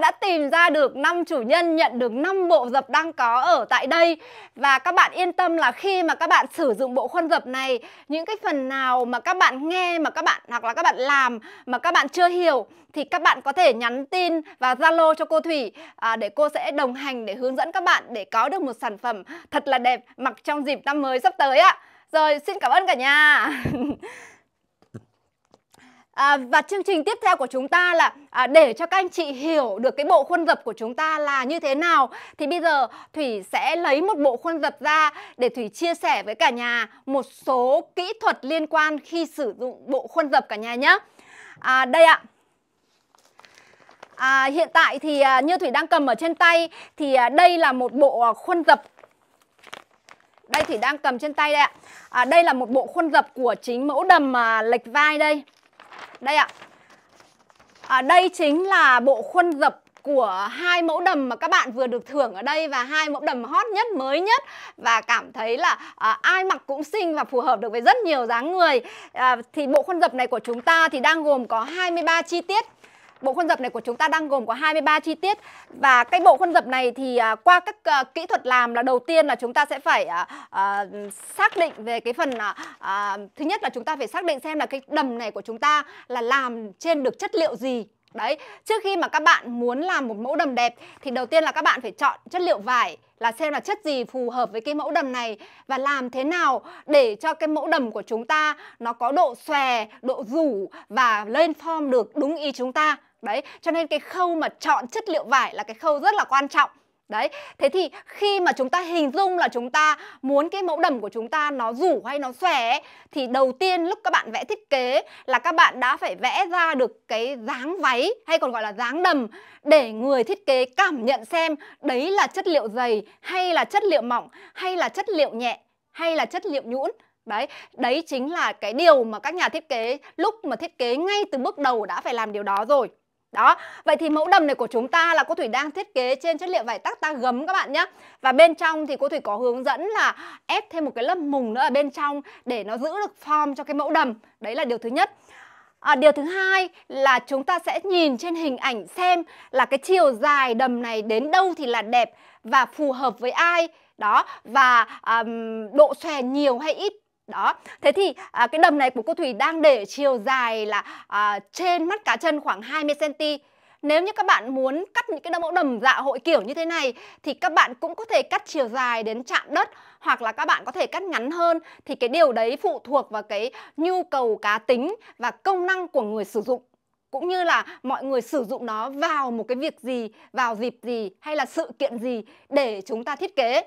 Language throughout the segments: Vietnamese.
đã tìm ra được 5 chủ nhân nhận được 5 bộ dập đang có ở tại đây Và các bạn yên tâm là khi mà các bạn sử dụng bộ khuôn dập này Những cái phần nào mà các bạn nghe mà các bạn hoặc là các bạn làm mà các bạn chưa hiểu Thì các bạn có thể nhắn tin và zalo cho cô Thủy à, Để cô sẽ đồng hành để hướng dẫn các bạn để có được một sản phẩm thật là đẹp mặc trong dịp năm mới sắp tới ạ Rồi xin cảm ơn cả nhà À, và chương trình tiếp theo của chúng ta là à, để cho các anh chị hiểu được cái bộ khuôn dập của chúng ta là như thế nào thì bây giờ Thủy sẽ lấy một bộ khuôn dập ra để Thủy chia sẻ với cả nhà một số kỹ thuật liên quan khi sử dụng bộ khuôn dập cả nhà nhé. À, đây ạ. À, hiện tại thì à, như Thủy đang cầm ở trên tay thì à, đây là một bộ à, khuôn dập đây Thủy đang cầm trên tay đây ạ à, Đây là một bộ khuôn dập của chính mẫu đầm à, lệch vai đây đây ạ. À, đây chính là bộ khuôn dập của hai mẫu đầm mà các bạn vừa được thưởng ở đây và hai mẫu đầm hot nhất mới nhất và cảm thấy là à, ai mặc cũng xinh và phù hợp được với rất nhiều dáng người à, thì bộ khuôn dập này của chúng ta thì đang gồm có 23 chi tiết Bộ khuôn dập này của chúng ta đang gồm có 23 chi tiết và cái bộ khuôn dập này thì à, qua các à, kỹ thuật làm là đầu tiên là chúng ta sẽ phải à, xác định về cái phần thứ nhất là chúng ta phải xác định xem là cái đầm này của chúng ta là làm trên được chất liệu gì Đấy, trước khi mà các bạn muốn làm một mẫu đầm đẹp thì đầu tiên là các bạn phải chọn chất liệu vải là xem là chất gì phù hợp với cái mẫu đầm này và làm thế nào để cho cái mẫu đầm của chúng ta nó có độ xòe, độ rủ và lên form được đúng ý chúng ta đấy cho nên cái khâu mà chọn chất liệu vải là cái khâu rất là quan trọng Đấy, thế thì khi mà chúng ta hình dung là chúng ta muốn cái mẫu đầm của chúng ta nó rủ hay nó xòe ấy, thì đầu tiên lúc các bạn vẽ thiết kế là các bạn đã phải vẽ ra được cái dáng váy hay còn gọi là dáng đầm để người thiết kế cảm nhận xem đấy là chất liệu dày hay là chất liệu mỏng hay là chất liệu nhẹ hay là chất liệu nhũn Đấy, đấy chính là cái điều mà các nhà thiết kế lúc mà thiết kế ngay từ bước đầu đã phải làm điều đó rồi. Đó, vậy thì mẫu đầm này của chúng ta là cô Thủy đang thiết kế trên chất liệu vải tắc ta gấm các bạn nhé Và bên trong thì cô Thủy có hướng dẫn là ép thêm một cái lớp mùng nữa ở bên trong để nó giữ được form cho cái mẫu đầm Đấy là điều thứ nhất À, điều thứ hai là chúng ta sẽ nhìn trên hình ảnh xem là cái chiều dài đầm này đến đâu thì là đẹp và phù hợp với ai đó và um, độ xòe nhiều hay ít đó thế thì à, cái đầm này của cô thủy đang để chiều dài là à, trên mắt cá chân khoảng 20 cm nếu như các bạn muốn cắt những cái mẫu đầm dạ hội kiểu như thế này thì các bạn cũng có thể cắt chiều dài đến chạm đất hoặc là các bạn có thể cắt ngắn hơn thì cái điều đấy phụ thuộc vào cái nhu cầu cá tính và công năng của người sử dụng cũng như là mọi người sử dụng nó vào một cái việc gì, vào dịp gì hay là sự kiện gì để chúng ta thiết kế.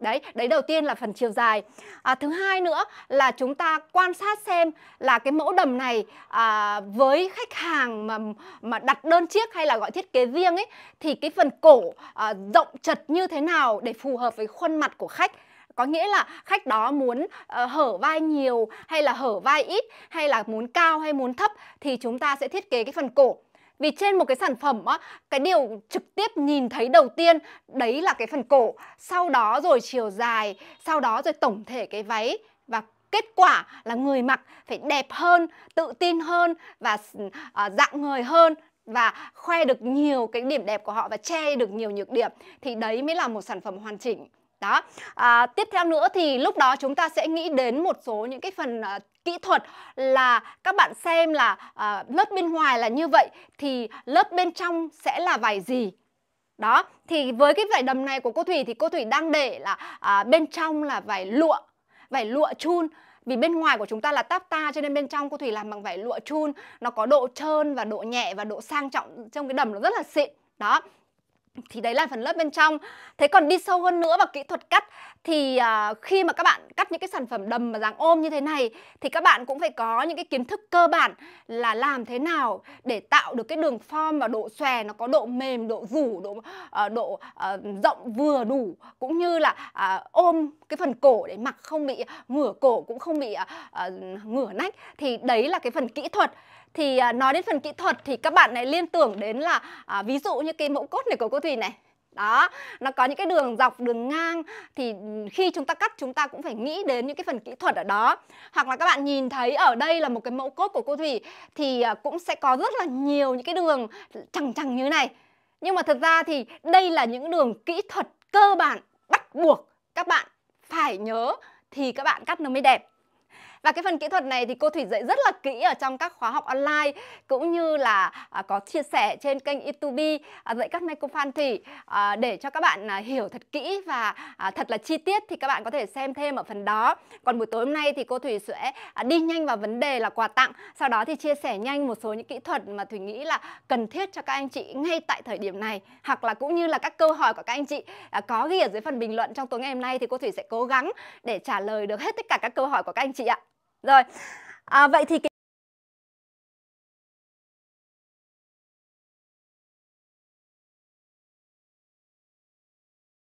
Đấy, đấy đầu tiên là phần chiều dài. À, thứ hai nữa là chúng ta quan sát xem là cái mẫu đầm này à, với khách hàng mà mà đặt đơn chiếc hay là gọi thiết kế riêng ấy thì cái phần cổ à, rộng chật như thế nào để phù hợp với khuôn mặt của khách có nghĩa là khách đó muốn uh, hở vai nhiều hay là hở vai ít hay là muốn cao hay muốn thấp thì chúng ta sẽ thiết kế cái phần cổ vì trên một cái sản phẩm á cái điều trực tiếp nhìn thấy đầu tiên đấy là cái phần cổ sau đó rồi chiều dài sau đó rồi tổng thể cái váy và kết quả là người mặc phải đẹp hơn tự tin hơn và uh, dạng người hơn và khoe được nhiều cái điểm đẹp của họ và che được nhiều nhược điểm thì đấy mới là một sản phẩm hoàn chỉnh đó à, tiếp theo nữa thì lúc đó chúng ta sẽ nghĩ đến một số những cái phần à, kỹ thuật là các bạn xem là à, lớp bên ngoài là như vậy thì lớp bên trong sẽ là vải gì đó thì với cái vải đầm này của cô thủy thì cô thủy đang để là à, bên trong là vải lụa vải lụa chun vì bên ngoài của chúng ta là tafta cho nên bên trong cô thủy làm bằng vải lụa chun nó có độ trơn và độ nhẹ và độ sang trọng trong cái đầm nó rất là xịn đó thì đấy là phần lớp bên trong thế còn đi sâu hơn nữa vào kỹ thuật cắt thì uh, khi mà các bạn cắt những cái sản phẩm đầm mà dáng ôm như thế này thì các bạn cũng phải có những cái kiến thức cơ bản là làm thế nào để tạo được cái đường form và độ xòe nó có độ mềm độ rủ độ uh, độ uh, rộng vừa đủ cũng như là uh, ôm cái phần cổ để mặc không bị ngửa cổ cũng không bị uh, ngửa nách thì đấy là cái phần kỹ thuật thì à, nói đến phần kỹ thuật thì các bạn này liên tưởng đến là à, ví dụ như cái mẫu cốt này của cô Thùy này đó nó có những cái đường dọc đường ngang thì khi chúng ta cắt chúng ta cũng phải nghĩ đến những cái phần kỹ thuật ở đó hoặc là các bạn nhìn thấy ở đây là một cái mẫu cốt của cô thủy thì à, cũng sẽ có rất là nhiều những cái đường chẳng chẳng như này nhưng mà thật ra thì đây là những đường kỹ thuật cơ bản bắt buộc các bạn phải nhớ thì các bạn cắt nó mới đẹp và cái phần kỹ thuật này thì cô Thủy dạy rất là kỹ ở trong các khóa học online cũng như là à, có chia sẻ trên kênh YouTube à, dạy các micro fan Thủy à, để cho các bạn hiểu thật kỹ và thật là chi tiết thì các bạn có thể xem thêm ở phần đó. Còn buổi tối hôm nay thì cô Thủy sẽ đi nhanh vào vấn đề là quà tặng, sau đó thì chia sẻ nhanh một số những kỹ thuật mà Thủy nghĩ là cần thiết cho các anh chị ngay tại thời điểm này hoặc là cũng như là các câu hỏi của các anh chị có ghi ở dưới phần bình luận trong tối ngày hôm nay thì cô Thủy sẽ cố gắng để trả lời được hết tất cả các câu hỏi của các anh chị ạ. Rồi, à, vậy thì cái